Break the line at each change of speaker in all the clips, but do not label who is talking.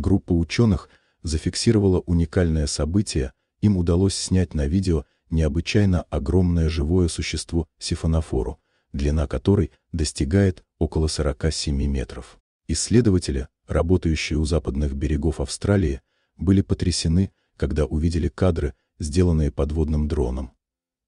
группа ученых зафиксировала уникальное событие, им удалось снять на видео необычайно огромное живое существо сифонофору, длина которой достигает около 47 метров. Исследователи, работающие у западных берегов Австралии, были потрясены, когда увидели кадры, сделанные подводным дроном.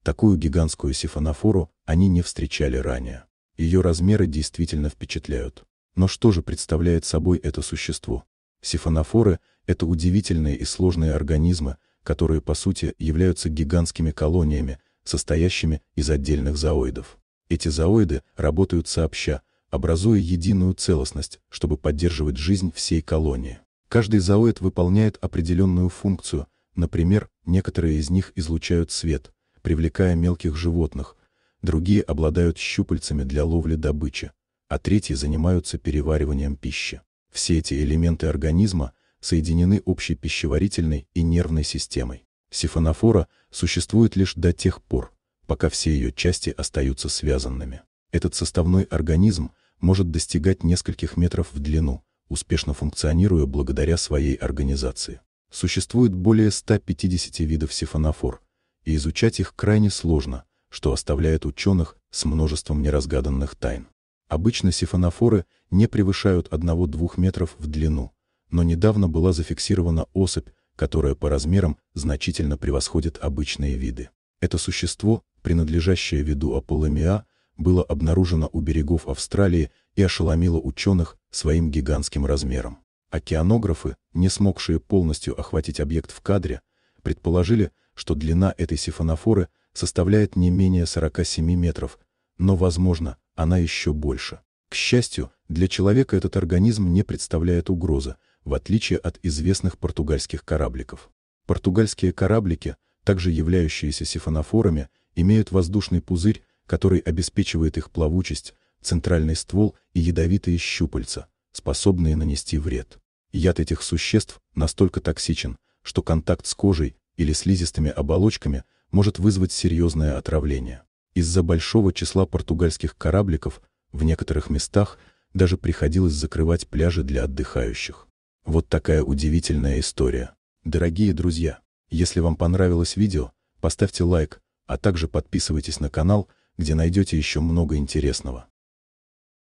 Такую гигантскую сифонофору они не встречали ранее. Ее размеры действительно впечатляют. Но что же представляет собой это существо? Сифонофоры – это удивительные и сложные организмы, которые, по сути, являются гигантскими колониями, состоящими из отдельных зооидов. Эти зооиды работают сообща, образуя единую целостность, чтобы поддерживать жизнь всей колонии. Каждый зооид выполняет определенную функцию, например, некоторые из них излучают свет, привлекая мелких животных, другие обладают щупальцами для ловли добычи, а третьи занимаются перевариванием пищи. Все эти элементы организма соединены общей пищеварительной и нервной системой. Сифонофора существует лишь до тех пор, пока все ее части остаются связанными. Этот составной организм может достигать нескольких метров в длину, успешно функционируя благодаря своей организации. Существует более 150 видов сифонофор, и изучать их крайне сложно, что оставляет ученых с множеством неразгаданных тайн. Обычно сифонофоры не превышают 1-2 метров в длину, но недавно была зафиксирована особь, которая по размерам значительно превосходит обычные виды. Это существо, принадлежащее виду Аполломиа, было обнаружено у берегов Австралии и ошеломило ученых своим гигантским размером. Океанографы, не смогшие полностью охватить объект в кадре, предположили, что длина этой сифонофоры составляет не менее 47 метров, но, возможно, она еще больше. К счастью, для человека этот организм не представляет угрозы, в отличие от известных португальских корабликов. Португальские кораблики, также являющиеся сифонофорами, имеют воздушный пузырь, который обеспечивает их плавучесть, центральный ствол и ядовитые щупальца, способные нанести вред. Яд этих существ настолько токсичен, что контакт с кожей или слизистыми оболочками может вызвать серьезное отравление. Из-за большого числа португальских корабликов в некоторых местах даже приходилось закрывать пляжи для отдыхающих. Вот такая удивительная история. Дорогие друзья, если вам понравилось видео, поставьте лайк, а также подписывайтесь на канал, где найдете еще много интересного.